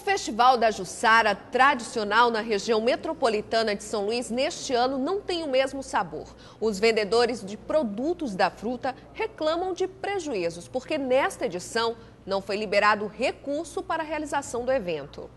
Festival da Jussara, tradicional na região metropolitana de São Luís, neste ano não tem o mesmo sabor. Os vendedores de produtos da fruta reclamam de prejuízos, porque nesta edição não foi liberado recurso para a realização do evento.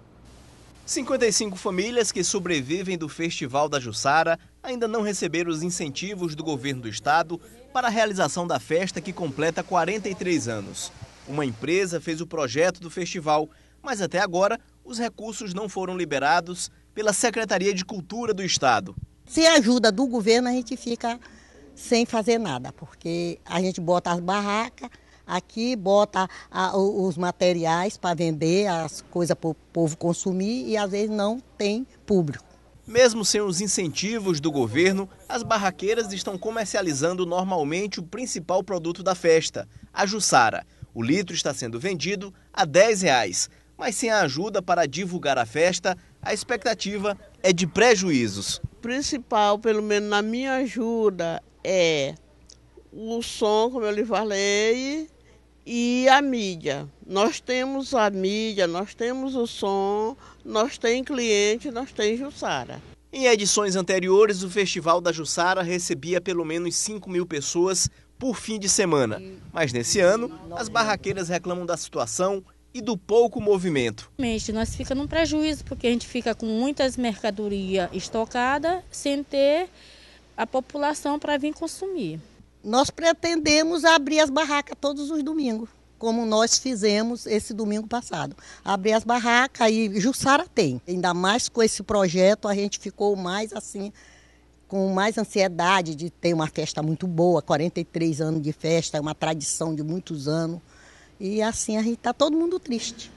55 famílias que sobrevivem do Festival da Jussara ainda não receberam os incentivos do governo do estado para a realização da festa que completa 43 anos. Uma empresa fez o projeto do festival mas até agora os recursos não foram liberados pela Secretaria de Cultura do Estado. Sem ajuda do governo, a gente fica sem fazer nada, porque a gente bota as barracas aqui, bota a, os materiais para vender, as coisas para o povo consumir e às vezes não tem público. Mesmo sem os incentivos do governo, as barraqueiras estão comercializando normalmente o principal produto da festa, a jussara. O litro está sendo vendido a R$ reais mas sem a ajuda para divulgar a festa, a expectativa é de prejuízos. Principal, pelo menos na minha ajuda, é o som, como eu lhe falei, e a mídia. Nós temos a mídia, nós temos o som, nós temos cliente, nós temos Jussara. Em edições anteriores, o Festival da Jussara recebia pelo menos 5 mil pessoas por fim de semana. Mas nesse ano, as barraqueiras reclamam da situação e do pouco movimento. Nós fica num prejuízo, porque a gente fica com muitas mercadorias estocadas sem ter a população para vir consumir. Nós pretendemos abrir as barracas todos os domingos, como nós fizemos esse domingo passado. Abrir as barracas e Jussara tem. Ainda mais com esse projeto, a gente ficou mais assim, com mais ansiedade de ter uma festa muito boa, 43 anos de festa, é uma tradição de muitos anos. E assim a gente está todo mundo triste.